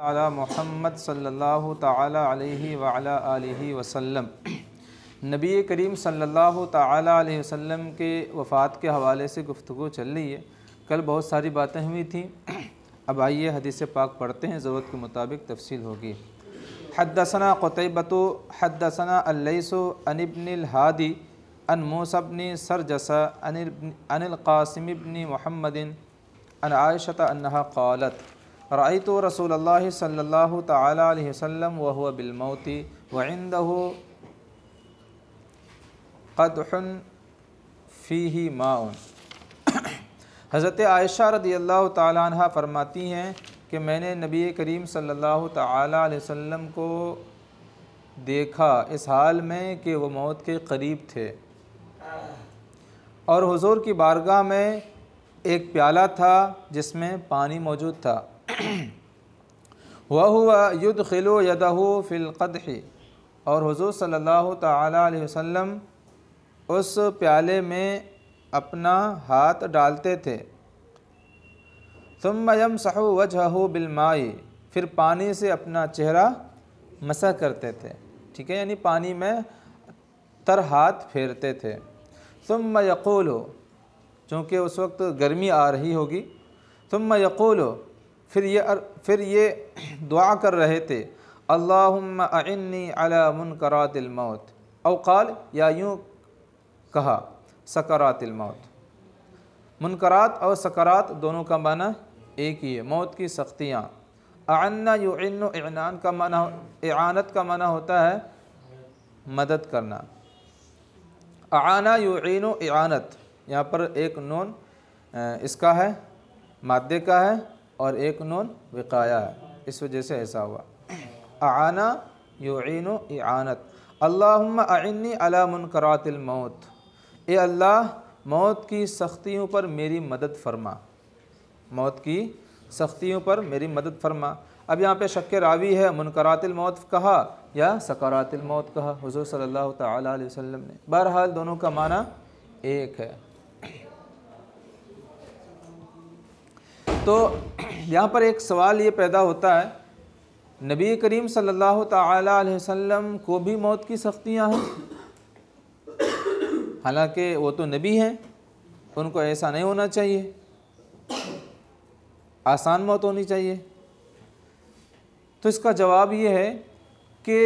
मोहम्मद सल्लल्लाहु ताला अलैहि वला आलिहि वसल्लम नबी करीम सल्लल्लाहु ताला अलैहि वसल्लम के वफ़ात के हवाले से गुफ्तु चल रही है कल बहुत सारी बातें हुई थी अब आइए हदीस पाक पढ़ते हैं ज़रूरत के मुताबिक तफसील होगी हदसना क़तबत हदसना अलसो हादी अन मोसबन सरजसा अनिल अनिल कासिम इबन महमदिन अन आयशत अनहा क़ालत रई तो रसूल सल्ला तसम वह बिलमौती वंद कदहन फ़ी माउन हज़रत आयशा रदी अल्लाह तह फरमाती हैं कि मैंने नबी करीम सल्लल्लाहु अलैहि वसल्लम को देखा इस हाल में कि वो मौत के करीब थे और हुजूर की बारगाह में एक प्याला था जिसमें पानी मौजूद था वह हुआ युद्ध खिलो यदहू फ़िलक़दही और हजूर सल्लल्लाहु अलैहि वसल्लम उस प्याले में अपना हाथ डालते थे तुम यम सहु वजहू बिलमाई फिर पानी से अपना चेहरा मसा करते थे ठीक है यानी पानी में तर हाथ फेरते थे तुम यकूल हो चूँकि उस वक्त गर्मी आ रही होगी तुम यकूल हो फिर ये फिर ये दुआ कर रहे थे अल्लाहनी अला मुनकरातिलमौत अवकाल या यूँ कहा सकरातिलमौत मुनकरात और सकरात दोनों का माना एक ही है मौत की सख्तियाँ आना युन इनान का माना इआनत का माना होता है मदद करना आना युन इआनत यहाँ पर एक नून इसका है मादे का है और एक नून विकाया है इस वजह से ऐसा हुआ आना यून आनत अल्लाम आइनी अला मुनकरातिलमौत ए अल्लाह मौत की सख्तियों पर मेरी मदद फरमा मौत की सख्तियों पर मेरी मदद फरमा अब यहाँ पे शक्के रावी है मुनकरातिलमौत कहा या सकरातिलमौत कहा हुजूर सल्लल्लाहु अलैहि वसल्लम ने बहरहाल दोनों का माना एक है तो यहाँ पर एक सवाल ये पैदा होता है नबी करीम सल्लल्लाहु सल्ला वसल्लम को भी मौत की सख्तियाँ हैं हालांकि वो तो नबी हैं उनको ऐसा नहीं होना चाहिए आसान मौत होनी चाहिए तो इसका जवाब ये है कि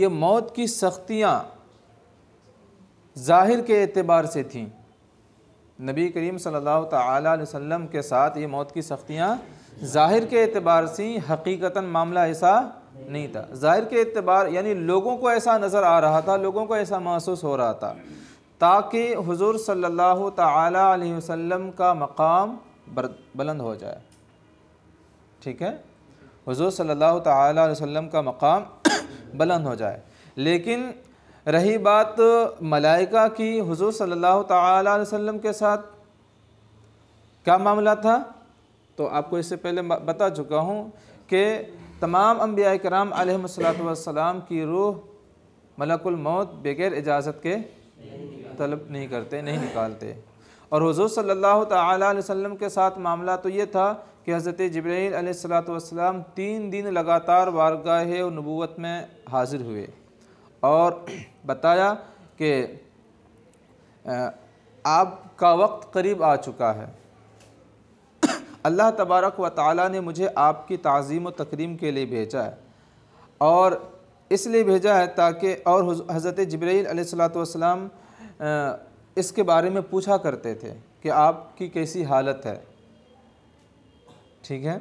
ये मौत की सख्तियाँ ज़ाहिर के अतबार से थीं नबी करीम सल्लल्लाहु अलैहि वसल्लम के साथ ये मौत की सख्तियाँ ज़ाहिर के अतबार से हकीकता मामला ऐसा नहीं था ज़ाहिर के अतबार यानी लोगों को ऐसा नज़र आ रहा था लोगों को ऐसा महसूस हो रहा था ताकि हुजूर सल्लल्लाहु अलैहि वसल्लम का मकाम बुलंद हो जाए ठीक है हुजूर सल्लल्लाहु अलैहि वसल्लम का मकाम बुलंद हो जाए लेकिन रही बात मलाइका की हुजूर सल्लल्लाहु अलैहि वसल्लम के साथ क्या मामला था तो आपको इससे पहले बता चुका हूँ कि तमाम अम्बिया कराम आलतम की रूह मलकुल मौत बगैर इजाज़त के तलब नहीं करते नहीं निकालते और हजूर सल्लल्लाहु अलैहि वसल्लम के साथ मामला तो ये था कि हज़रत जबरील तीन दिन लगातार और नबूत में हाज़िर हुए और बताया कि आपका वक्त करीब आ चुका है अल्लाह तबारक व ताली ने मुझे आपकी तज़ीम व तकरीम के लिए भेजा है और इसलिए भेजा है ताकि और हज़रत जबरील इसके बारे में पूछा करते थे कि आपकी कैसी हालत है ठीक है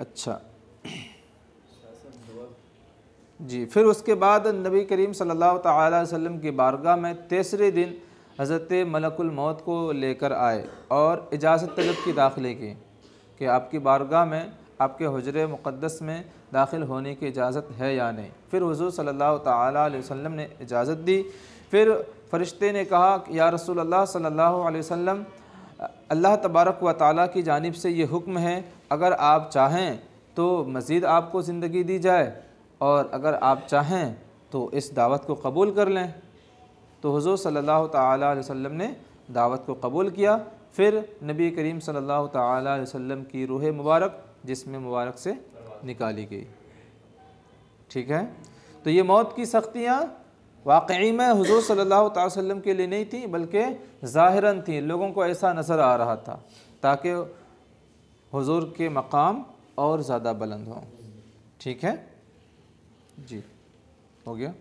अच्छा जी फिर उसके बाद नबी करीम सल्लल्लाहु अलैहि वसल्लम की बारगाह में तीसरे दिन हज़रत मलकुल मौत को लेकर आए और इजाज़त तलब की दाखिले की कि आपकी बारगाह में आपके हजर मुक़दस में दाखिल होने की इजाज़त है या नहीं फिर हजू सल्ला वसम ने इजाज़त दी फिर फरिश्ते ने कहा कि या रसूल अल्लाह सल्लल्लाहु अलैहि वसल्लम अल्लाह तबारक व ताली की जानब से ये हुक्म है अगर आप चाहें तो मज़ीद आपको ज़िंदगी दी जाए और अगर आप चाहें तो इस दावत को कबूल कर लें तो हुजूर सल्लल्लाहु अलैहि वसल्लम ने दावत को कबूल किया फिर नबी करीम सल्लल्लाहु अलैहि वसल्लम की रूह मुबारक जिसमें मुबारक से निकाली गई ठीक है तो ये मौत की सख्तियाँ वाकई में हुजूर सल्लल्लाहु अलैहि वसल्लम के लिए नहीं थी बल्कि ज़ाहरा थी लोगों को ऐसा नज़र आ रहा था ताकि हजूर के मकाम और ज़्यादा बुलंद हों ठीक है जी हो गया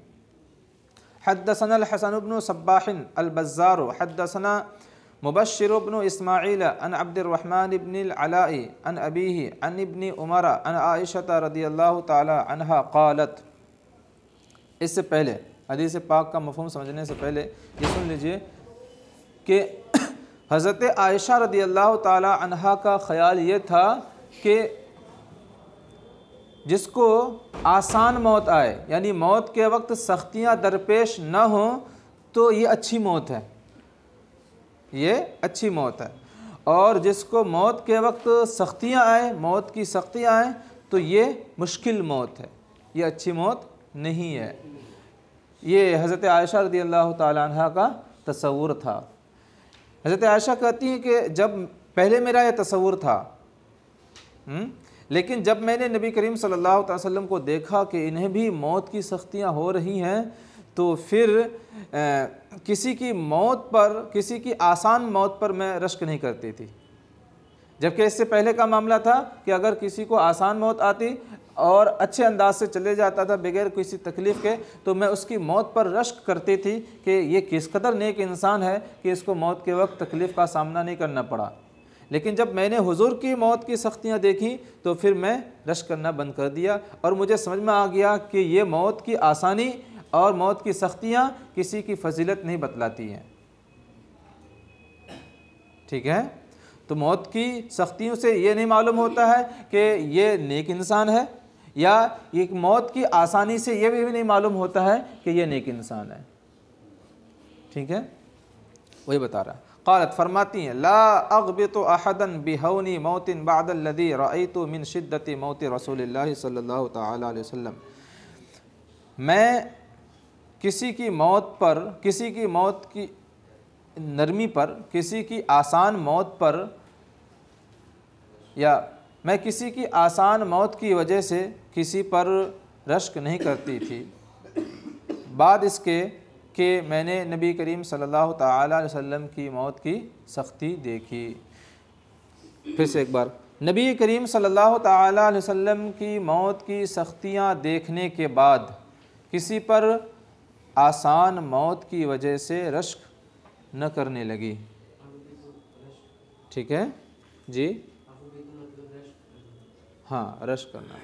हदसन हसन बन सब्बाहिन अलबज़ार हदसना मुबशर इसमाइल अन अब्दुलरहमान इबन अलाई अन अबी अन इबन उमरा अन आयशत रदी अल्लाह तहा कलत इससे पहले हदीस पाक का मफहम समझने से पहले ये सुन लीजिए कि हज़रत आयशा रदी अल्लाह तहा का ख़्याल ये था कि जिसको आसान मौत आए यानी मौत के वक्त सख्तियां दरपेश न हों तो ये अच्छी मौत है ये अच्छी मौत है और जिसको मौत के वक्त सख्तियां आए मौत की सख्तियाँ आए तो ये मुश्किल मौत है ये अच्छी मौत नहीं है ये हज़रत आयशा रदी अल्लाह तह का तस्वूर था हज़रत आयशा कहती हैं कि जब पहले मेरा यह तस्वूर था हुँ? हम्म, लेकिन जब मैंने नबी करीम सल्लल्लाहु अलैहि वसल्लम को देखा कि इन्हें भी मौत की सख्तियां हो रही हैं तो फिर आ, किसी की मौत पर किसी की आसान मौत पर मैं रश्क नहीं करती थी जबकि इससे पहले का मामला था कि अगर किसी को आसान मौत आती और अच्छे अंदाज से चले जाता था बगैर किसी तकलीफ़ के तो मैं उसकी मौत पर रश्क करती थी कि ये किस कदर नेक इंसान है कि इसको मौत के वक्त तकलीफ़ का सामना नहीं करना पड़ा लेकिन जब मैंने हुजूर की मौत की सख्तियां देखी तो फिर मैं रश करना बंद कर दिया और मुझे समझ में आ गया कि ये मौत की आसानी और मौत की सख्तियां किसी की फजीलत नहीं बतलाती हैं ठीक है तो मौत की सख्तियों से ये नहीं मालूम होता है कि ये नेक इंसान है या एक मौत की आसानी से ये भी नहीं मालूम होता है कि ये नेक इंसान है ठीक है वही बता रहा क़ालत फरमाती हैं ला अकब तो अहदन बिहनी मोतिन बादल्लदी रई तो मिन शिद्दत मौत रसूल सल्ला वसम मैं किसी की मौत पर किसी की मौत की नरमी पर किसी की आसान मौत पर या मैं किसी की आसान मौत की वजह से किसी पर रश्क नहीं करती थी बाद इसके कि मैंने नबी करीम सल्लल्लाहु अलैहि वसल्लम की मौत की सख्ती देखी फिर से एक बार नबी करीम सल्लल्लाहु अलैहि वसल्लम की मौत की सख्तियाँ देखने के बाद किसी पर आसान मौत की वजह से रश्क न करने लगी ठीक है जी हाँ रश्क करना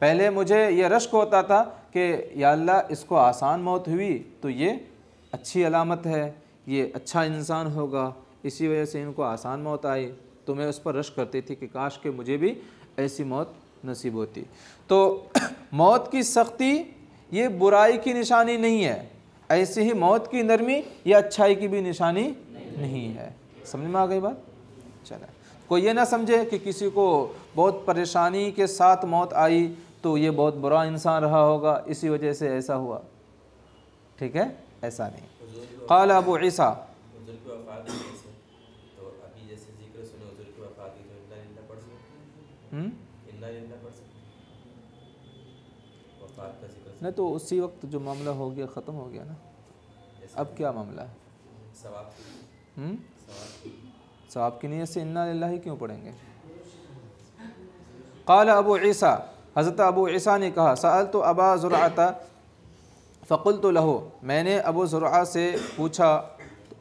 पहले मुझे यह रश्क होता था कि या अल्लाह इसको आसान मौत हुई तो ये अच्छी अलामत है ये अच्छा इंसान होगा इसी वजह से इनको आसान मौत आई तो मैं उस पर रश करती थी कि काश के मुझे भी ऐसी मौत नसीब होती तो मौत की सख्ती ये बुराई की निशानी नहीं है ऐसे ही मौत की नरमी या अच्छाई की भी निशानी नहीं, नहीं है समझ में आ गई बात चलें कोई ये ना समझे कि किसी को बहुत परेशानी के साथ मौत आई तो ये बहुत बुरा इंसान रहा होगा इसी वजह से ऐसा हुआ ठीक है ऐसा नहीं कल अबू ऐसा नहीं तो उसी वक्त जो मामला हो गया ख़त्म हो गया ना अब क्या मामला है सवाब की नीयत से इन्ना लाही क्यों पढ़ेंगे काला अबू ईसा हज़रत अबू ईसा ने कहा साल तो अबा ज़ुराता फ़कुल तो लहो मैंने अबू ज़ुरा से पूछा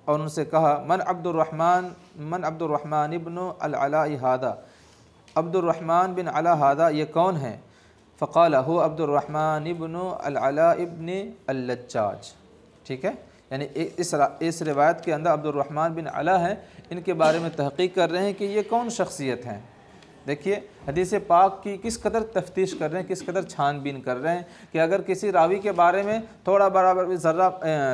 और उनसे कहा मन अब्दुलरहमान मन अब्दुलरहमान इबन अलादा अब्दुलरहमान बिन अलादा ये कौन है फ़काल हो अब्दुलरहमान इबन अलाबन इबन अल्लचाज ठीक है यानी इस इस रिवायत के अंदर अब्दुलरहमान बिन अला हैं इनके बारे में तहकीक कर रहे हैं कि ये कौन शख्सियत हैं देखिए हदीस पाक की किस कदर तफ्तीश कर रहे हैं किस कदर छानबीन कर रहे हैं कि अगर किसी रावी के बारे में थोड़ा बराबर भी ज़र्रा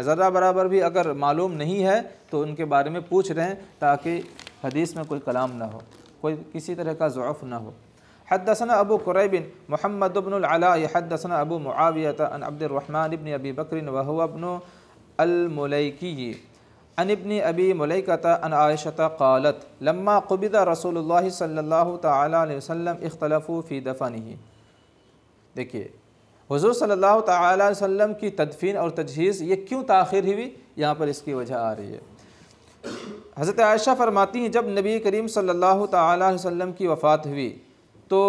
ज़र्रा बराबर भी अगर मालूम नहीं है तो उनके बारे में पूछ रहे हैं ताकि हदीस में कोई कलाम ना हो कोई किसी तरह का ज़ौफ़ ना हो हदसना अबू कुरैबिन मोहम्मद अला हदसना अबू मुआवियत अब्दुलरहमान अबन अबी बकर वहबन अलमलकी अनबन अबी मलिकता अन आयशता क़ालत लम्मा कुबिद रसोल सल्ला तसम इख्तलफ़ी दफ़न ही देखिए हजूर सल्ला तसम की तदफ़ीन और तजहीज़ ये क्यों ताखिर हुई यहाँ पर इसकी वजह आ रही है हज़रत आयशा फरमाती हैं जब नबी करीम सल्ला तसम की वफ़ात हुई तो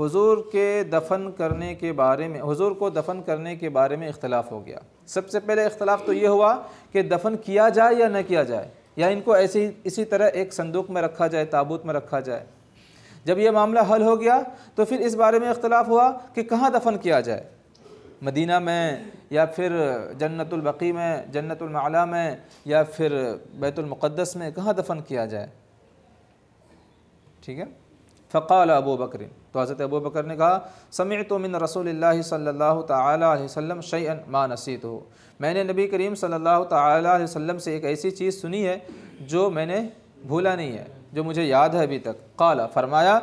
हुजूर के दफन करने के बारे में हुजूर को दफन करने के बारे में इख्तलाफ हो गया सबसे पहले इख्तलाफ तो ये हुआ कि दफन किया जाए या न किया जाए या इनको ऐसे ही इसी तरह एक संदूक में रखा जाए ताबूत में रखा जाए जब यह मामला हल हो गया तो फिर इस बारे में इख्तलाफ हुआ कि कहाँ दफन किया जाए मदीना में या फिर जन्नतुलबकी में जन्नतुलमला में या फिर बैतुलमक़दस में कहाँ दफन किया जाए ठीक है फ़क़ाल अबू बकर तो हज़रत अबू बकर ने कहा समय तो मिन रसोल सल्ला तसम शैन माँ नसीत हो मैंने नबी करीम सल्ला तसम से एक ऐसी चीज़ सुनी है जो मैंने भूला नहीं है जो मुझे याद है अभी तक काला फरमाया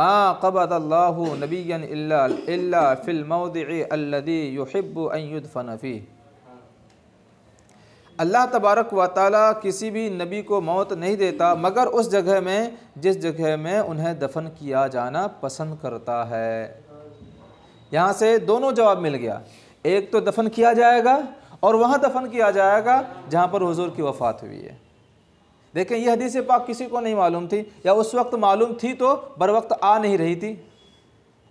मा कबद अल्लाह नबीन फ़िलमदी युहब फ़नफ़ी अल्लाह तबारक व ताली किसी भी नबी को मौत नहीं देता मगर उस जगह में जिस जगह में उन्हें दफन किया जाना पसंद करता है यहाँ से दोनों जवाब मिल गया एक तो दफन किया जाएगा और वहाँ दफन किया जाएगा जहाँ पर हजूर की वफ़ात हुई है देखें यह हदीस पाक किसी को नहीं मालूम थी या उस वक्त मालूम थी तो बर वक्त आ नहीं रही थी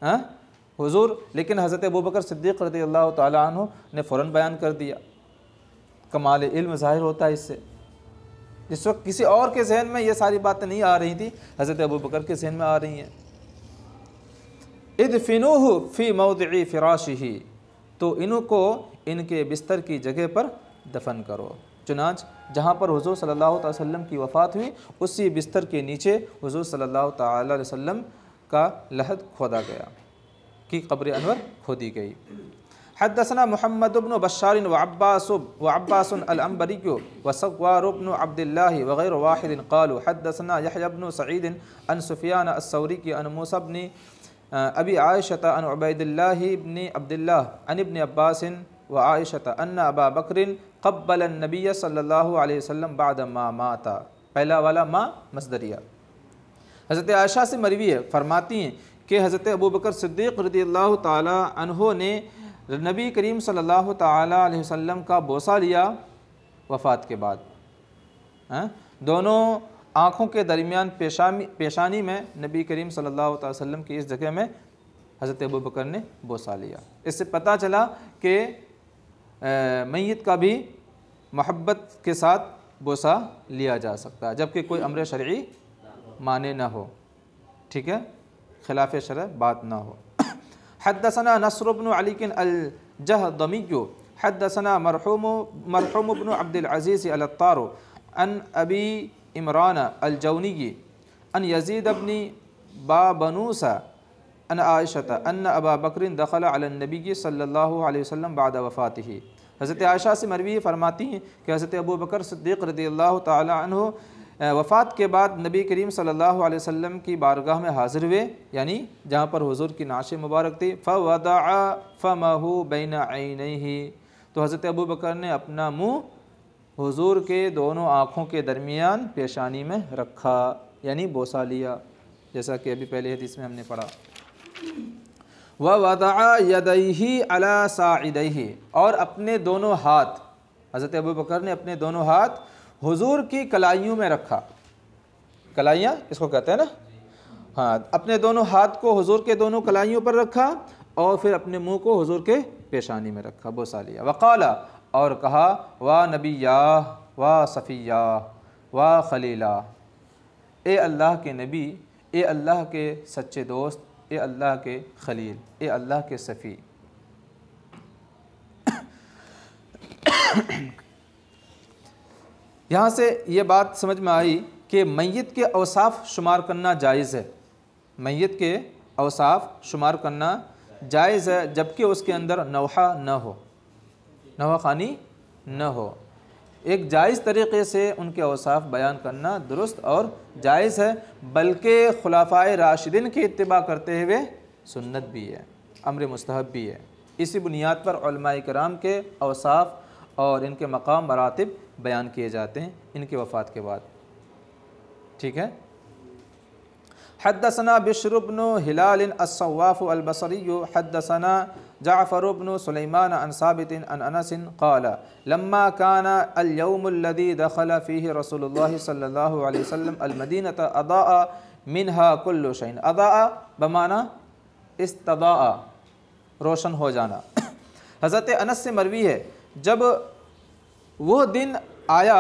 हजूर हाँ? लेकिन हज़रत अबू बकर सिद्दीक़ रदी अल्लाह तु ने फ़ौर बयान कर दिया कमाल इल्म ज़ाहिर होता है इससे जिस वक्त किसी और के जहन में ये सारी बातें नहीं आ रही थी हज़रत अबू बकर के जहन में आ रही हैं इद फ़िनूह फ़ी मऊद फ़िराश ही तो इनको इनके बिस्तर की जगह पर दफन करो चुनाच जहाँ पर सल्लल्लाहु अलैहि वसम की वफ़ात हुई उसी बिस्तर के नीचे हजूर सल्ला वसल्लम का लहद खोदा गया कि कब्र अनवर खोदी गई हदसना मोहम्मदबन बशार व अब्बासब व अब्बासन अलम्बरी वसवारबन अब्दुल्ला वगैर वाहिदिन कालू हदसना यहबन सईदिन अनसुफियान असौरी की अनमूसबन अबी आयशता अन उबैदुल्लाबन अब्दुल्ला अनबन अब्बासन व आयशता अन अबा बकरिन कब्बल नबी सल्ला वसम बाद माँ माता पहला वाला माँ मसदरिया हज़रत आयशा से मरवी है फरमाती हैं कि हज़रत अबू बकर सिद्दीक रदी अल्लाह तहों ने नबी करीम सल्लल्लाहु अलैहि वसल्लम का बोसा लिया वफ़ात के बाद हैं हाँ? दोनों आँखों के दरमियान पेशानी पेशानी में नबी करीम सल्लल्लाहु अलैहि वसल्लम की इस जगह में हज़रत अबू बकर ने बोसा लिया इससे पता चला कि मैत का भी मोहब्बत के साथ बोसा लिया जा सकता है जबकि कोई अमर शर्य माने ना हो ठीक है खिलाफ शर बात ना हो हदसना नसरबन अलिकिन अलजहदमी हदसना मरहूम मरहूमबन अब्दुलज़ीज़ अलतारो अन अबी इमरान अलजौनी अन यजीद अबनी बाबनूसा अन आयशत अन अबा बकरिन दखल अलनबी सल्ला वसम बाद वफ़ात ही हज़रत आयशा से मरवी फरमाती हैं कि हज़रत अबू बकर सद्दीक रदी अल्लाह तह वफ़ात के बाद नबी करीम सल्लल्लाहु अलैहि वसल्लम की बारगाह में हाज़िर हुए यानी जहाँ पर हुजूर की नाश मुबारक थी फ़वदा फ़महू बैन ही तो हज़रत अबू बकर ने अपना मुँह हुजूर के दोनों आँखों के दरमियान पेशानी में रखा यानी बोसा लिया जैसा कि अभी पहले हदीस में हमने पढ़ा व वदा यदही अला साइदही और अपने दोनों हाथ हज़रत अबू बकर ने अपने दोनों हाथ हुजूर की कलाइयों में रखा कलाइयाँ इसको कहते हैं ना हाँ अपने दोनों हाथ को हुजूर के दोनों कलाइयों पर रखा और फिर अपने मुंह को हुजूर के पेशानी में रखा बोसा लिया वकाला और कहा वाह नबी वाह सफ़िया वाह खलीला ए अल्लाह के नबी ए अल्लाह के सच्चे दोस्त ए अल्लाह के खलील ए अल्लाह के सफ़ी यहाँ से ये बात समझ में आई कि मैत के अवसाफ शुमार करना जायज़ है मैत के अवसाफ शुमार करना जायज़ है जबकि उसके अंदर नौहा न हो नवा खानी न हो एक जायज़ तरीके से उनके अवसाफ बयान करना दुरुस्त और जायज़ है बल्कि खुलाफा राशिदिन की इतबा करते हुए सुन्नत भी है अमर मस्तहब भी है इसी बुनियाद पर कराम के अवसाफ और इनके मकाम मरातब बयान किए जाते हैं इनके वफ़ात के बाद ठीक है हदसना बिशरुबन हिलाल असवाफ़ अलबसरी हदसना जाफ़रुबन सलेमान अनसाबित अनसिन काला लम्मा काना अलयमदी दखल फ़ी रसोल सल्ला वसम अलमदीनत अदा मिनहा कुल्लुशन अदा बमाना तदा रोशन हो जाना हज़रत अनस से मरवी है जब वो दिन आया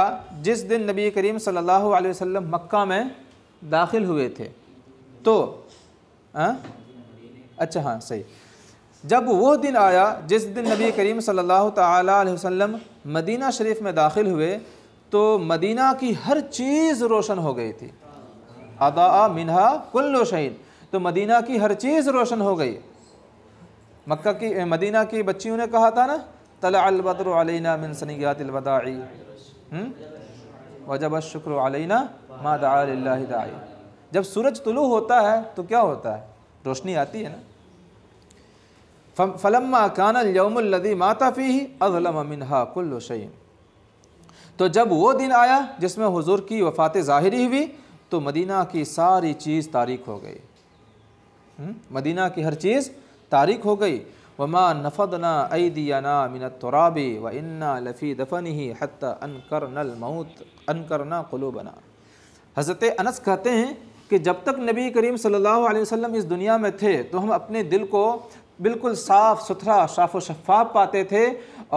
जिस दिन नबी करीम सल्लल्लाहु अलैहि वसल्लम मक्का में दाखिल हुए थे तो आ? अच्छा हाँ सही जब वो दिन आया जिस दिन नबी करीम सल्लल्लाहु ताला अलैहि वसल्लम मदीना शरीफ में दाखिल हुए तो मदीना की हर चीज़ रोशन हो गई थी अदा मिनहा कुल्लो शहीद तो मदीना की हर चीज़ रोशन हो गई मक्का की मदीना की बच्चियों ने कहा था ना तलाबद्रैना मिन सनियातिलवदाई वजब शुक्र अलैना मादाई जब सूरज तुलु होता है तो क्या होता है रोशनी आती है ना फलम्मा कानल यौमदी माता फ़ी अज़लम मिनहा कुल्लशैन तो जब वो दिन आया जिसमें हुजूर की वफ़ात ज़ाहरी हुई तो मदीना की सारी चीज़ तारीख हो गई मदीना की हर चीज़ तारीख हो गई वमा नफ़दना ऐदियाना मिनत तुराबी व इन्ना लफ़ी दफ़न ही हत अनकर नल मऊत अनकरना बना हज़रत अनस कहते हैं कि जब तक नबी करीम सल्लल्लाहु अलैहि वसल्लम इस दुनिया में थे तो हम अपने दिल को बिल्कुल साफ़ सुथरा साफ़ शफाफ पाते थे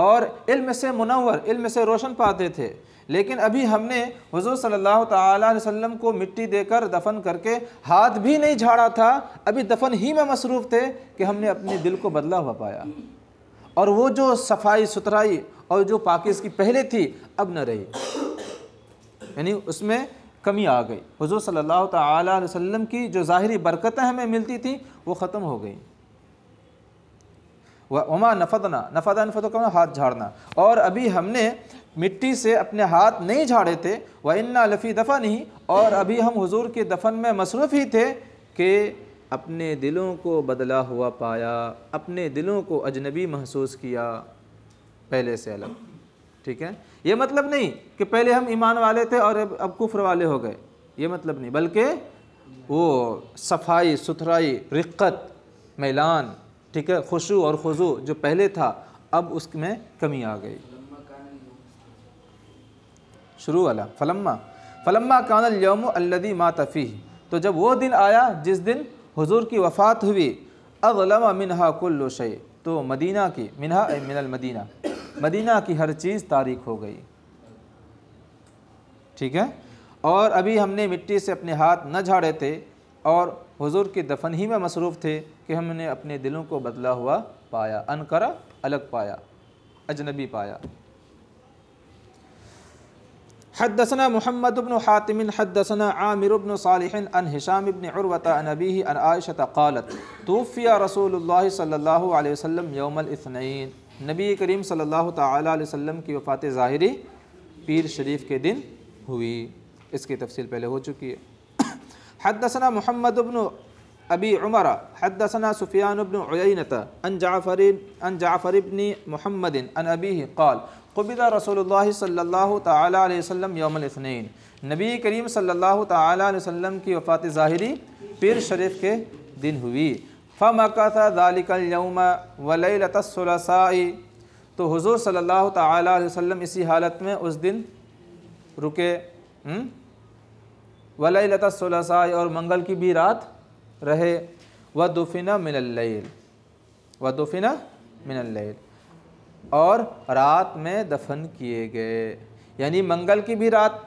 और इल्म से मुनवर इल्म से रोशन पाते थे लेकिन अभी हमने हजूर सल्ला तसलम को मिट्टी देकर दफन करके हाथ भी नहीं झाड़ा था अभी दफन ही में मसरूफ़ थे कि हमने अपने दिल को बदला हुआ पाया और वो जो सफाई सुथराई और जो पाकिज की पहले थी अब न रही यानी उसमें कमी आ गई हजूर सल्ला तसलम की जो ज़ाहरी बरकतें हमें मिलती थी वो ख़त्म हो गई वह उमा नफदना नफदा नफद हाथ झाड़ना और अभी हमने मिट्टी से अपने हाथ नहीं झाड़े थे व इन्ना लफ़ी दफ़ा नहीं और अभी हम हुजूर के दफन में मसरूफ़ ही थे कि अपने दिलों को बदला हुआ पाया अपने दिलों को अजनबी महसूस किया पहले से अलग ठीक है ये मतलब नहीं कि पहले हम ईमान वाले थे और अब अब कुफ्र वाले हो गए ये मतलब नहीं बल्कि वो सफाई सुथराई रिक्कत मैलान ठीक है खुशू और खुजू जो पहले था अब उसमें कमी आ गई शुरू वाला फलम्मा फलम्मा कानल यौम अल्लदी मा तफ़ी तो जब वो दिन आया जिस दिन हुजूर की वफ़ात हुई अगलम मिनहा कुल्लु शय तो मदीना की मिनहा मिनल मदीना मदीना की हर चीज़ तारीख हो गई ठीक है और अभी हमने मिट्टी से अपने हाथ न झाड़े थे और हुजूर के दफन ही में मसरूफ़ थे कि हमने अपने दिलों को बदला हुआ पाया अनकरा अलग पाया अजनबी पाया हदसना मोहम्मद इबन हातिम हदसना आमिर इबन सालिह अन हिशाम इबन अरवत नबी अन आयशत क़ालत तूफ़िया रसूल सल्ला वसम यौमलसनैन नबी करीम सल्ला वसम की वफ़ात ज़ाहरी पीर शरीफ के दिन हुई इसकी तफसील पहले हो चुकी है हदसना मोहम्मद इबन अबी उमर हदसना सुफियान इबन उनत अन जाफ़र अन जाफ़र इबन महमदिन अन अबी क़ाल कुबिदा रसोल सल्ला तसम यौमसनैन नबी करीम सल्ला तसम की वफ़ात ज़ाहरी पिर शरीफ के दिन हुई फ़ मका फ़मकसा दालिकलयम वलतसलसाई तो हुजूर सल्ला तसम इसी हालत में उस दिन रुके हम्म? वलतसलसाई और मंगल की भी रात रहे व दुफिना मिनल व दुफिना मिनल और रात में दफन किए गए यानी मंगल की भी रात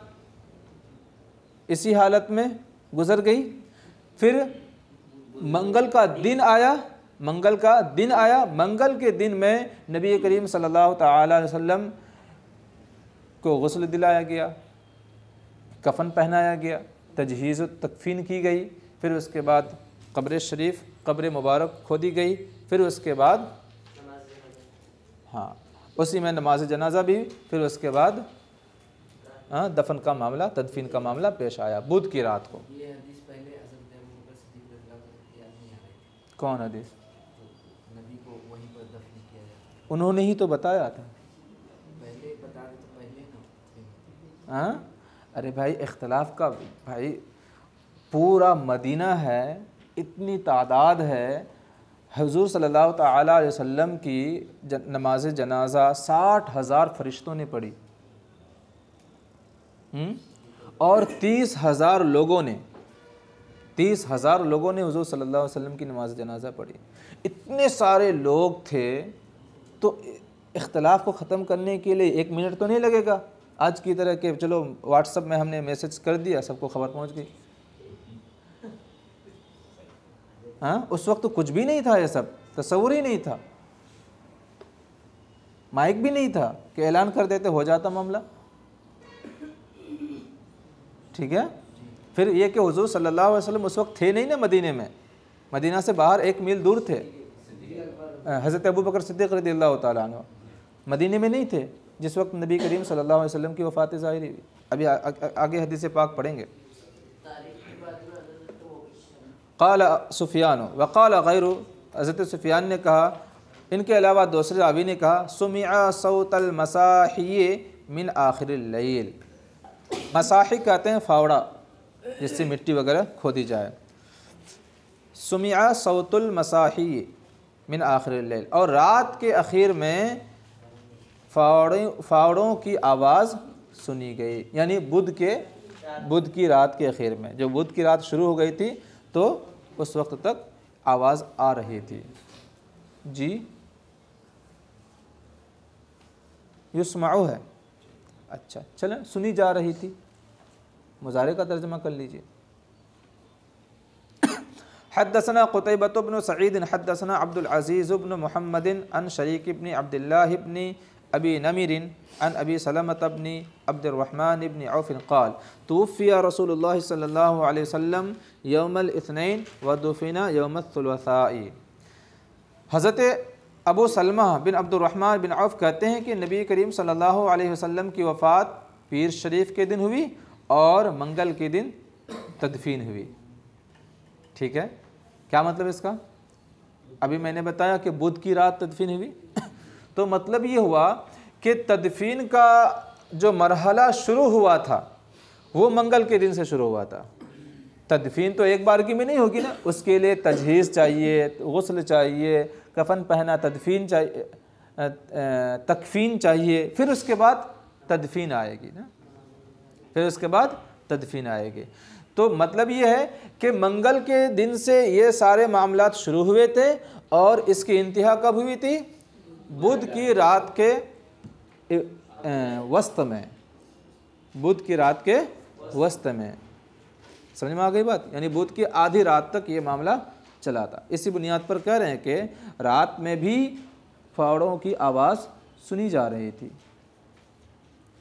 इसी हालत में गुजर गई फिर मंगल का दिन आया मंगल का दिन आया मंगल के दिन में नबी करीम सल्लल्लाहु अलैहि वसल्लम को गसल दिलाया गया कफन पहनाया गया तजहीज़ तकफीन की गई फिर उसके बाद कब्र शरीफ कब्र मुबारक खोदी गई फिर उसके बाद हाँ उसी में नमाज जनाजा भी फिर उसके बाद हाँ दफन का मामला तदफीन का मामला पेश आया बुध की रात को कौन हदीस तो उन्होंने ही तो बताया था पहले बता तो पहले हाँ अरे भाई इख्तलाफ का भाई पूरा मदीना है इतनी तादाद है हजूर सल्ला तसलम की नमाज जनाजा साठ हज़ार फरिश्तों ने पढ़ी हुँ? और तीस हज़ार लोगों ने तीस हज़ार लोगों ने हजूर सल्ला वसम की नमाज जनाजा पढ़ी इतने सारे लोग थे तो इख्तलाफ को ख़त्म करने के लिए एक मिनट तो नहीं लगेगा आज की तरह के चलो व्हाट्सअप में हमने मैसेज कर दिया सबको खबर पहुंच गई हाँ उस वक्त तो कुछ भी नहीं था ये सब तस्वुर ही नहीं था माइक भी नहीं था कि ऐलान कर देते हो जाता मामला ठीक है फिर ये कि हुजूर सल्लल्लाहु अलैहि वसल्लम उस वक्त थे नहीं ना मदीने में मदीना से बाहर एक मील दूर थे हज़रत अबू बकर सिद्दीक रदी अल्लाह मदीने में नहीं थे जिस वक्त नबी करीम सल्लल्लाहु अलैहि वसल्लम की वफ़ात ज़ाहिर हुई अभी आ, आ, आ, आगे हदीस पाक पढ़ेंगे काला सुफियान वक़ाल गैर हज़रत सुफियान ने कहा इनके अलावा दूसरे आवी ने कहा सुमिया सऊतल मसाहिए मिन आखिर लईल मसाही कहते हैं फावड़ा जिससे मिट्टी वगैरह खोदी जाए सुमिया सऊतुल मसाही मिन आखिर लईल और रात के अखीर में फावड़े फावड़ों की आवाज़ सुनी गई यानी बुध के बुध की रात के अखीर में जो बुध की रात शुरू हो गई थी तो उस वक्त तक आवाज़ आ रही थी जी युस्माओ है अच्छा चलें सुनी जा रही थी मुजारे का तर्जमा कर लीजिए بن سعيد حدثنا عبد العزيز بن محمد महमदिन अन शरीक عبد الله इबनी अबी नमीर अन अबी सलमत अबनी अब्दुलरहमान इबन औफ़िन क़ाल तूफ़िया रसूल सल्ला वसम यौमलसनैन वदफ़िना यौमतलवसाई हज़रत अबू सलमा बिन अब्दुलरहमान बिन औफ़ कहते हैं कि नबी करीम सल्लल्लाहु अलैहि की वफ़ात पीर शरीफ के दिन हुई और मंगल के दिन तदफीन हुई ठीक है क्या मतलब इसका अभी मैंने बताया कि बुध की रात तदफीन हुई तो मतलब ये हुआ कि तदफीन का जो मरहला शुरू हुआ था वो मंगल के दिन से शुरू हुआ था तदफीन तो एक बार की भी नहीं होगी ना उसके लिए तजहीज़ चाहिए गसल चाहिए कफन पहना तदफीन चाहिए तकफीन चाहिए फिर उसके बाद तदफीन आएगी ना फिर उसके बाद तदफीन आएगी तो मतलब ये है कि मंगल के दिन से ये सारे मामला शुरू हुए थे और इसकी इंतहा कब हुई थी बुध की रात के वस्त में बुध की रात के वस्त में समझ में आ गई बात यानी बुध की आधी रात तक ये मामला चला था इसी बुनियाद पर कह रहे हैं कि रात में भी फावड़ों की आवाज़ सुनी जा रही थी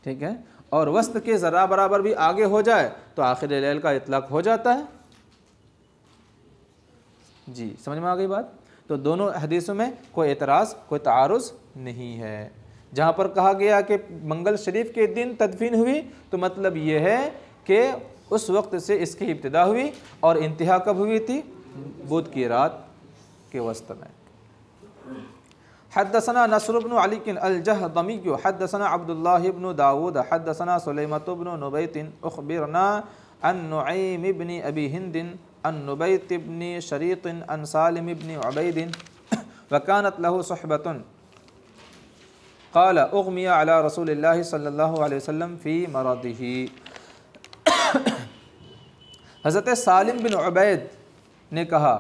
ठीक है और वस्त के ज़रा बराबर भी आगे हो जाए तो आखिर लैल का इतलाक हो जाता है जी समझ में आ गई बात तो दोनों हदीसों में कोई एतराज़ कोई तारज़ नहीं है जहाँ पर कहा गया कि मंगल शरीफ के दिन तदफीन हुई तो मतलब ये है कि उस वक्त से इसकी इब्तदा हुई और इंतहा कब हुई थी बुध की रात के वस्त में हदसना नसरबन بن علي الجهضمي حدثنا عبد الله بن داود حدثنا سليمة بن نبيت अबी हिंदिन अनबैतबन शरीत अन सालिम इबन अबैदिन वकानत लहू सहबतन काल उगमिया अला रसूल सल्ला वसम फ़ी मरदी हज़रत सालिम बिन उबैद ने कहा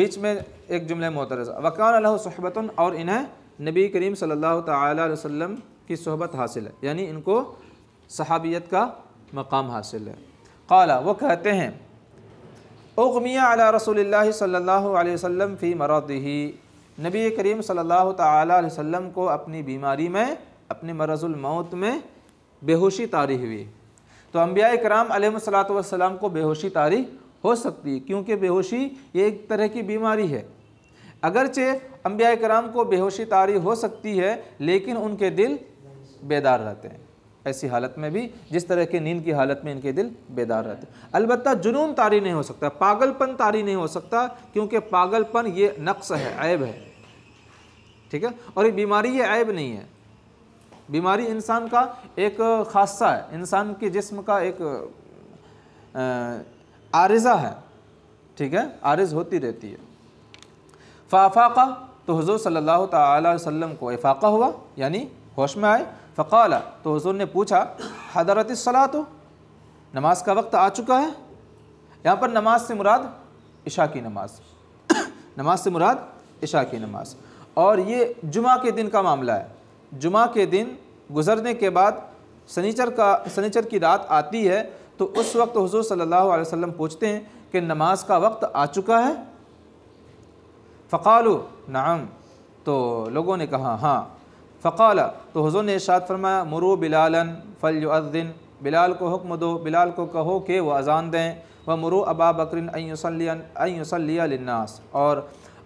बीच में एक जुमले मोतरज वकान लहबतन और इन्हें नबी करीम सल्लल्लाहु अलैहि वसल्लम की सहबत हासिल है यानी इनको सहाबियत का मकाम हासिल है काला वो कहते हैं उगमिया अला रसोल्ला सल्ला वसम फ़ी ही नबी करीम सल्लल्लाहु वसम को अपनी बीमारी में अपने मरजुलमौत में बेहोशी तारी हुई तो अम्बिया कराम सलाम को बेहोशी तारी हो सकती है क्योंकि बेहोशी ये एक तरह की बीमारी है अगरचे अम्बिया कराम को बेहोशी तारी हो सकती है लेकिन उनके दिल बेदार रहते हैं ऐसी हालत में भी जिस तरह के नींद की हालत में इनके दिल बेदार रहते अलबत् जुनून तारी नहीं हो सकता पागलपन तारी नहीं हो सकता क्योंकि पागलपन ये नक्स है ऐब है ठीक है और ये बीमारी ये ऐब नहीं है बीमारी इंसान का एक खासा है इंसान के जिस्म का एक आरजा है ठीक है आरज होती रहती है फ़ाफ़ाक़ा तो हजूर सल्लल्लाहु अलैहि वसल्लम को इफ़ाक़ा हुआ यानी होश में आए फ़काला तो हजूर ने पूछा हदरत सलाह तो नमाज का वक्त आ चुका है यहाँ पर नमाज से मुराद इशा की नमाज नमाज से मुराद इशा की नमाज और ये जुमा के दिन का मामला है जुमा के दिन गुजरने के बाद सनीचर का सनीचर की रात आती है तो उस वक्त हजूर सल्लल्लाहु अलैहि वसल्लम पूछते हैं कि नमाज का वक्त आ चुका है फ़क़ालू नाम तो लोगों ने कहा हाँ फ़काला तो हजूर ने इशात फरमाया मरु बिलालन फ़लयुद्दीन बिलाल को हुक्म दो बिलाल को कहो कि वह अजान दें व मुरु अबा बकरिन अयसलिया लन्नास और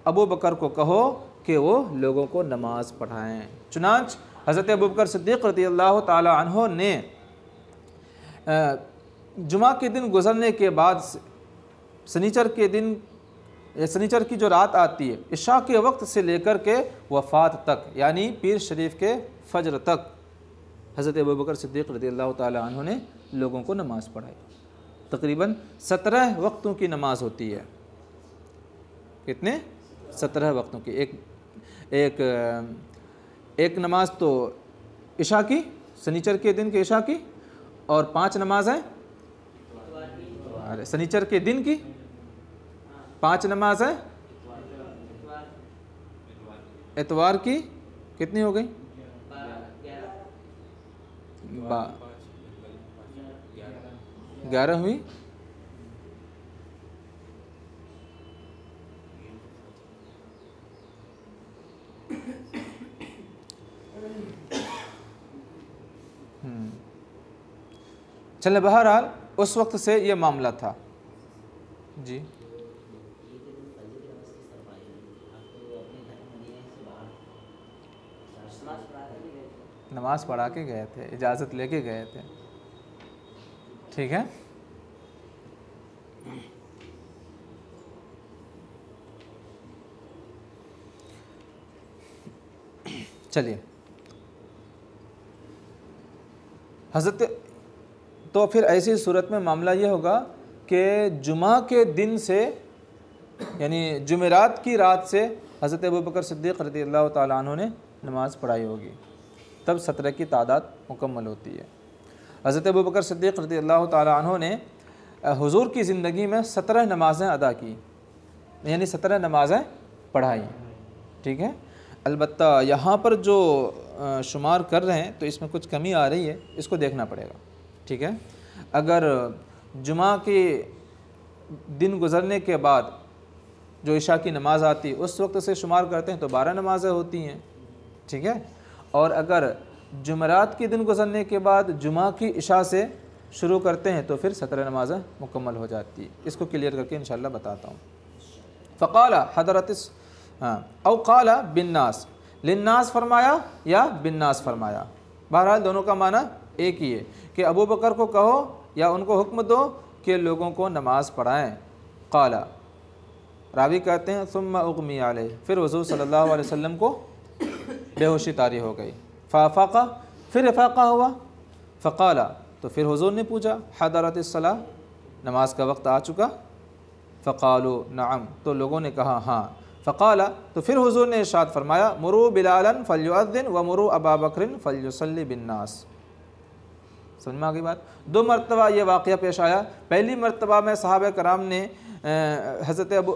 अबू बकर को कहो कि वो लोगों को नमाज़ पढ़ाएँ चुनाच हज़रत अबू बकर सद्दीक रती अल्लाह तहों ने जुमा के दिन गुजरने के बाद सनीचर के दिन सनीचर की जो रात आती है इशा के वक्त से लेकर के वफ़ात तक यानी पीर शरीफ के फजर तक हज़रत अबू बकर सिद्दीक रदी अल्लाह तु ने लोगों को नमाज़ पढ़ाई तकरीबन सत्रह वक्तों की नमाज़ होती है कितने सत्रह वक्तों की एक एक एक नमाज तो इशा की सनीचर के दिन की इशा की और पांच नमाज़ें सनीचर के दिन की पांच नमाज है एतवार की कितनी हो गई ग्यारह हुई हम्म। चले बहरहाल उस वक्त से ये मामला था जी नमाज़ पढ़ा के गए थे इजाज़त लेके गए थे ठीक है चलिए हजरत तो फिर ऐसी सूरत में मामला ये होगा कि जुमा के दिन से यानी जुमेरात की रात से हज़रत अबू बकर सिद्दीक़ रदी अल्लाह तु ने नमाज़ पढ़ाई होगी तब सत्रह की तादाद मुकम्मल होती है हज़रत अबू बकर सद्दीक रदी अल्लाह तहों ने हुजूर की ज़िंदगी में सत्रह नमाज़ें अदा की यानी सत्रह नमाज़ें पढ़ाई ठीक है अलबत् यहाँ पर जो शुमार कर रहे हैं तो इसमें कुछ कमी आ रही है इसको देखना पड़ेगा ठीक है अगर जुमा के दिन गुजरने के बाद जो ईशा की नमाज़ आती उस वक्त से शुमार करते हैं तो बारह नमाज़ें होती हैं ठीक है और अगर जुमरात के दिन गुजरने के बाद जुमा की इशा से शुरू करते हैं तो फिर सतर नमाज मुकम्मल हो जाती है इसको क्लियर करके इन बताता हूँ फ़काला हजरत हाँ अवकाला बिन्नास लिन्नास फरमाया या बिन्नास फरमाया बहरहाल दोनों का माना एक ही है कि अबू बकर को कहो या उनको हुक्म दो कि लोगों को नमाज़ पढ़ाएँ काला रावी कहते हैं सुम्मा उगमी आल फिर वजू सल्लल्लाहु अलैहि वसल्लम को बेहोशी तारी हो गई फ़ाफ़ाक़ा फिर इफ़ाक़ा हुआ फ़काला तो फिर हुजूर ने पूछा हदारत सलाह नमाज का वक्त आ चुका फ़कालो नाम तो लोगों ने कहा हाँ फ़काला तो फिर हुजूर ने इशाद फरमाया मुरु बिलालन फ़लयुद्दीन व मुरु अबा बकरिन फ़लयुसली बिन्नास समझ में आ गई बात दो मरतबा ये वाक़ पेश आया पहली मरतबा में साहब कराम ने हज़रत अबू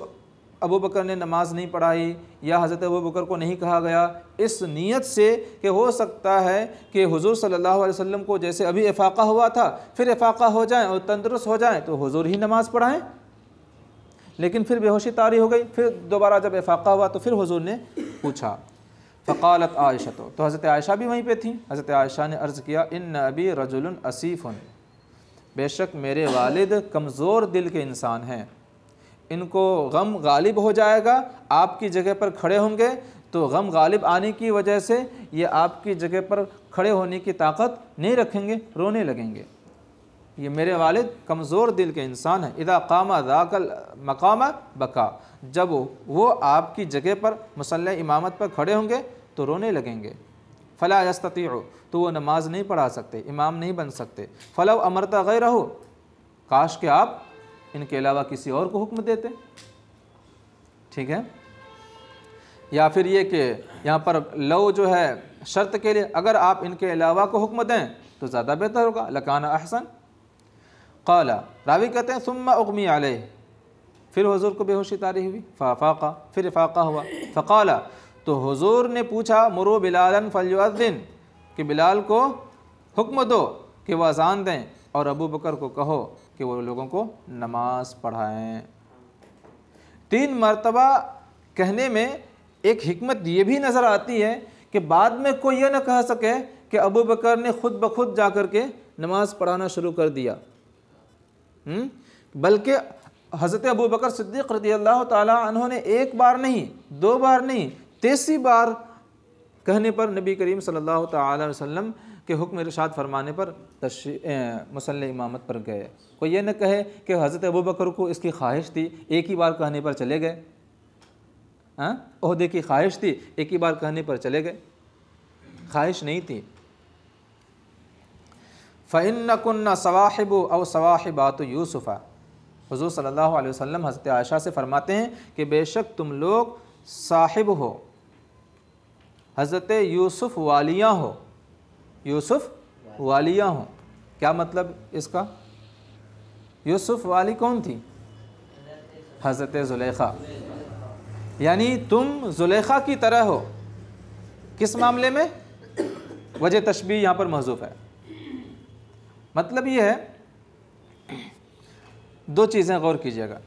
अबू बकर ने नमाज़ नहीं पढ़ाई या हज़रत अबू बकर को नहीं कहा गया इस नीयत से कि हो सकता है कि हुजूर सल्लल्लाहु अलैहि वसल्लम को जैसे अभी इफाक़ा हुआ था फिर इफाक़ा हो जाए और तंदुरुस्त हो जाए तो हुजूर ही नमाज़ पढ़ाएँ लेकिन फिर बेहोशी तारी हो गई फिर दोबारा जब इफाक़ा हुआ तो फिर हुजूर ने पूछा फ़कालत आयशा तो, तो हज़रत आयशा भी वहीं पर थी हज़रत आयशा ने अर्ज़ किया इन अभी रजुल असीफ़ बेशक मेरे वालिद कमज़ोर दिल के इंसान हैं इनको गम गालिब हो जाएगा आपकी जगह पर खड़े होंगे तो गम गालिब आने की वजह से ये आपकी जगह पर खड़े होने की ताकत नहीं रखेंगे रोने लगेंगे ये मेरे वालिद कमज़ोर दिल के इंसान हैं इदा कामा दाकल मकामा बका जब वो आपकी जगह पर मसल इमामत पर खड़े होंगे तो रोने लगेंगे फ़ला यस्तती तो वो नमाज़ नहीं पढ़ा सकते इमाम नहीं बन सकते फ़लव अमरता गए रहो काश के आप इनके अलावा किसी और को हुक्म देते ठीक है या फिर ये कि यहाँ पर लव जो है शर्त के लिए अगर आप इनके अलावा को हुक्म दें तो ज़्यादा बेहतर होगा लकाना अहसन कला रावी कहते हैं सुम्मा उगमी आलह फिर हजूर को बेहोशी तारी हुई फ़ाफ़ाक़ा फिर फाका हुआ फ़काला तो हजूर ने पूछा मुरो बिलाल फलयुद्दीन कि बिलाल को हुक्म दो कि वह अजान दें और अबू बकर को कहो कि वो लोगों को नमाज पढ़ाएं तीन मरतबा कहने में एक हमत ये भी नज़र आती है कि बाद में कोई ये ना कह सके कि अबू बकर ने ख़ुद ब खुद जा कर के नमाज़ पढ़ाना शुरू कर दिया हम्म? बल्कि हज़रत अबू बकर सिद्दीक़ रदी अल्लाह तहों ने एक बार नहीं दो बार नहीं तीसरी बार कहने पर नबी करीम सल्लल्लाहु अलैहि वसल्लम के हुक्म इरशाद फरमाने पर मसल इमामत पर गए कोई ये न कहे कि हज़रत अबू बकर को इसकी ख्वाहिश थी एक ही बार कहने पर चले गए अहदे हाँ? की ख्वाहिश थी एक ही बार कहने पर चले गए ख्वाहिश नहीं थी फ़िन कन्ना सवाहिब और सवाहिबात यूसुफ़ा हजूर सल्ला वसम हज़रत आयशा से फ़रमाते हैं कि बेशक तुम लोग साहिब हो हज़रत यूसुफ़ वालियाँ हो यूसुफ वालिया हों क्या मतलब इसका यूसुफ वाली कौन थी हज़रत जुलेखा यानी तुम जुलेखा की तरह हो किस मामले में वजह तशबी यहाँ पर महजूफ़ है मतलब ये है दो चीज़ें गौर कीजिएगा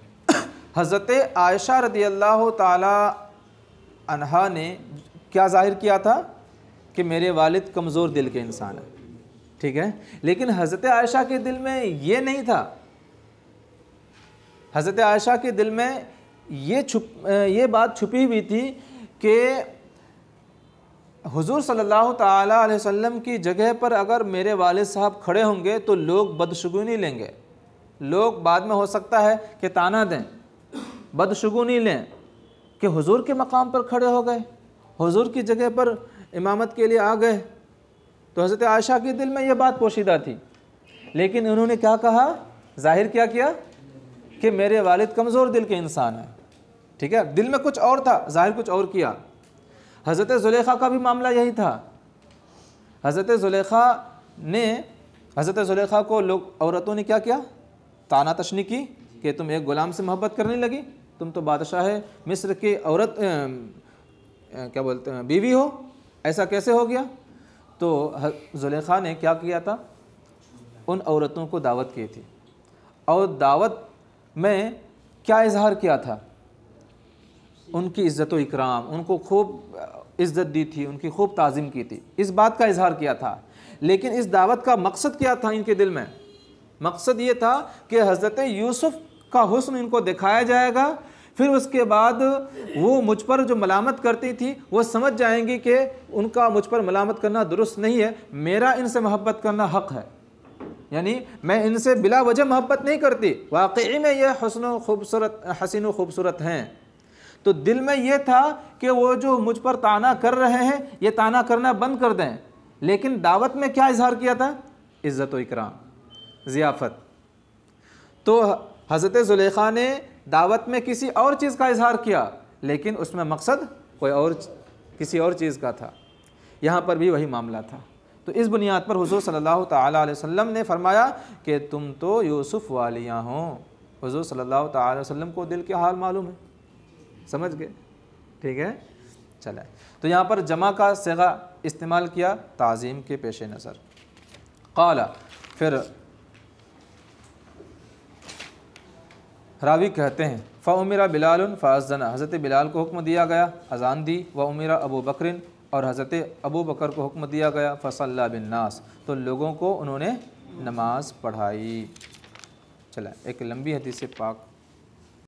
हज़रत आयशा रदी अल्लाह तह ने क्या ज़ाहिर किया था कि मेरे वालिद कमज़ोर दिल के इंसान हैं ठीक है लेकिन हज़रत आयशा के दिल में ये नहीं था हज़रत आयशा के दिल में ये छुप ये बात छुपी हुई थी कि हुजूर सल्लल्लाहु ताला अलैहि वसल्लम की जगह पर अगर मेरे वालिद साहब खड़े होंगे तो लोग बदशगुनी लेंगे लोग बाद में हो सकता है कि ताना दें बदशगुनी लें कि हुजूर के मकाम पर खड़े हो गए हुजूर की जगह पर इमामत के लिए आ गए तो हज़रत आयशा के दिल में यह बात पोशीदा थी लेकिन उन्होंने क्या कहा जाहिर क्या किया कि मेरे वालिद कमज़ोर दिल के इंसान हैं ठीक है दिल में कुछ और था जाहिर कुछ और किया हज़रत जुलेखा का भी मामला यही था हज़रत जुलेखा ने हज़रत जुलेखा को लोग औरतों ने क्या किया ताना तशनी की कि तुम एक ग़ुलाम से मोहब्बत करने लगी तुम तो बादशाह मिस्र की औरत क्या बोलते हैं बीवी हो ऐसा कैसे हो गया तो जुलेखा ने क्या किया था उन औरतों को दावत की थी और दावत में क्या इजहार किया था उनकी इज़्ज़त व इकराम उनको खूब इज़्ज़त दी थी उनकी खूब ताज़ीम की थी इस बात का इजहार किया था लेकिन इस दावत का मकसद क्या था इनके दिल में मकसद ये था कि हज़रत यूसुफ़ का हुस्न इनको दिखाया जाएगा फिर उसके बाद वो मुझ पर जो मलामत करती थी वो समझ जाएंगी कि उनका मुझ पर मलामत करना दुरुस्त नहीं है मेरा इनसे मोहब्बत करना हक़ है यानी मैं इनसे बिला वजह मोहब्बत नहीं करती वाकई में ये हसन खूबसूरत हसीन खूबसूरत हैं तो दिल में ये था कि वो जो मुझ पर ताना कर रहे हैं ये ताना करना बंद कर दें लेकिन दावत में क्या इजहार किया था इज़्ज़त इकराम ज़ियाफ़त तो हज़रत जुलेखा ने दावत में किसी और चीज़ का इजहार किया लेकिन उसमें मकसद कोई और किसी और चीज़ का था यहाँ पर भी वही मामला था तो इस बुनियाद पर हुजूर सल्लल्लाहु अलैहि वसल्लम ने फरमाया कि तुम तो यूसुफ़ वालियाँ हो हुजूर सल्लल्लाहु अलैहि वसल्लम को दिल के हाल मालूम है समझ गए ठीक है चले तो यहाँ पर जमा का सगा इस्तेमाल किया ताज़ीम के पेश नज़र कला फिर रावी कहते हैं फ़ा उमिरा बिलाल फ़ाजना हज़रत बिलाल को हुक्म दिया गया अजान दी व उमिरा अबू बकरिन और हज़रत अबू बकर को हुक्म दिया गया फ़सल्ला नास तो लोगों को उन्होंने नमाज पढ़ाई चला एक लंबी हदीस पाक